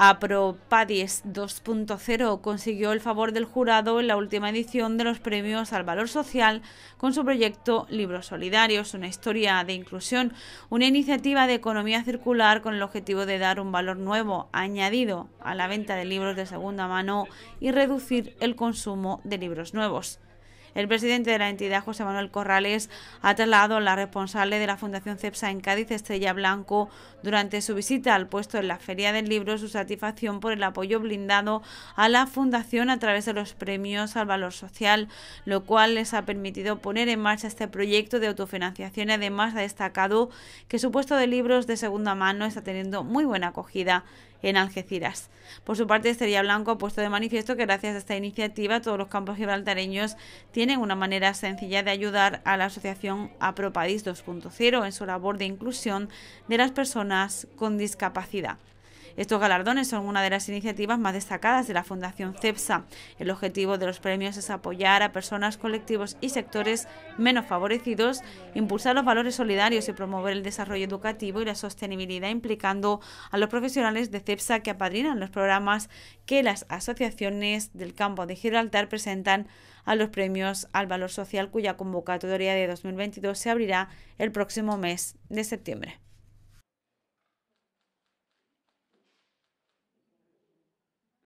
Apropadis 2.0 consiguió el favor del jurado en la última edición de los premios al valor social con su proyecto Libros Solidarios, una historia de inclusión, una iniciativa de economía circular con el objetivo de dar un valor nuevo añadido a la venta de libros de segunda mano y reducir el consumo de libros nuevos. El presidente de la entidad, José Manuel Corrales, ha trasladado a la responsable de la Fundación CEPSA en Cádiz, Estrella Blanco, durante su visita al puesto en la Feria del Libro su satisfacción por el apoyo blindado a la Fundación a través de los premios al valor social, lo cual les ha permitido poner en marcha este proyecto de autofinanciación. Además, ha destacado que su puesto de libros de segunda mano está teniendo muy buena acogida en Algeciras. Por su parte, Estrella Blanco ha puesto de manifiesto que gracias a esta iniciativa todos los campos gibraltareños tienen una manera sencilla de ayudar a la asociación APROPADIS 2.0 en su labor de inclusión de las personas con discapacidad. Estos galardones son una de las iniciativas más destacadas de la Fundación CEPSA. El objetivo de los premios es apoyar a personas, colectivos y sectores menos favorecidos, impulsar los valores solidarios y promover el desarrollo educativo y la sostenibilidad, implicando a los profesionales de CEPSA que apadrinan los programas que las asociaciones del campo de Gibraltar presentan a los premios al valor social, cuya convocatoria de 2022 se abrirá el próximo mes de septiembre.